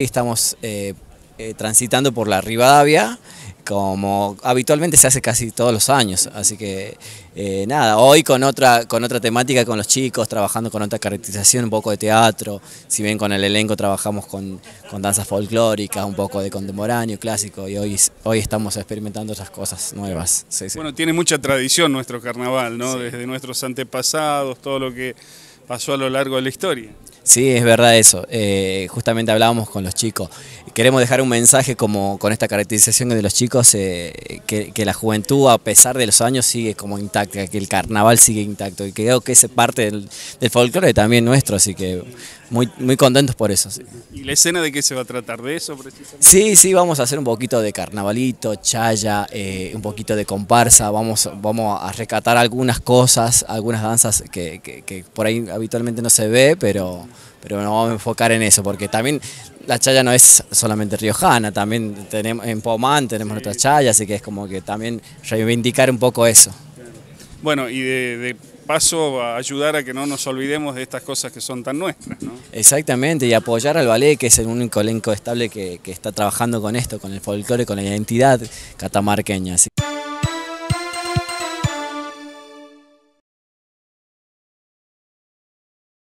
Estamos eh, eh, transitando por la Rivadavia, como habitualmente se hace casi todos los años. Así que eh, nada, hoy con otra, con otra temática con los chicos, trabajando con otra caracterización, un poco de teatro. Si bien con el elenco trabajamos con, con danzas folclóricas, un poco de contemporáneo, clásico, y hoy, hoy estamos experimentando esas cosas nuevas. Bueno, tiene mucha tradición nuestro carnaval, ¿no? Desde nuestros antepasados, todo lo que pasó a lo largo de la historia. Sí, es verdad eso. Eh, justamente hablábamos con los chicos. Queremos dejar un mensaje como con esta caracterización de los chicos, eh, que, la juventud a pesar de los años sigue como intacta, que el carnaval sigue intacto y creo que es parte del, folclore también nuestro, así que muy, muy contentos por eso. ¿Y la escena de qué se va a tratar? ¿De eso precisamente? Sí, sí, vamos a hacer un poquito de carnavalito, chaya, eh, un poquito de comparsa, vamos, vamos a rescatar algunas cosas, algunas danzas que por ahí habitualmente no se ve, pero pero nos vamos a enfocar en eso, porque también la chaya no es solamente riojana, también tenemos en Pomán tenemos nuestra chaya, así que es como que también reivindicar un poco eso. Bueno, y de, paso ayudar a que no nos olvidemos de estas cosas que son tan nuestras. ¿no? Exactamente, y apoyar al ballet, que es el único elenco estable que, está trabajando con esto, con el folclore, con la identidad catamarqueña.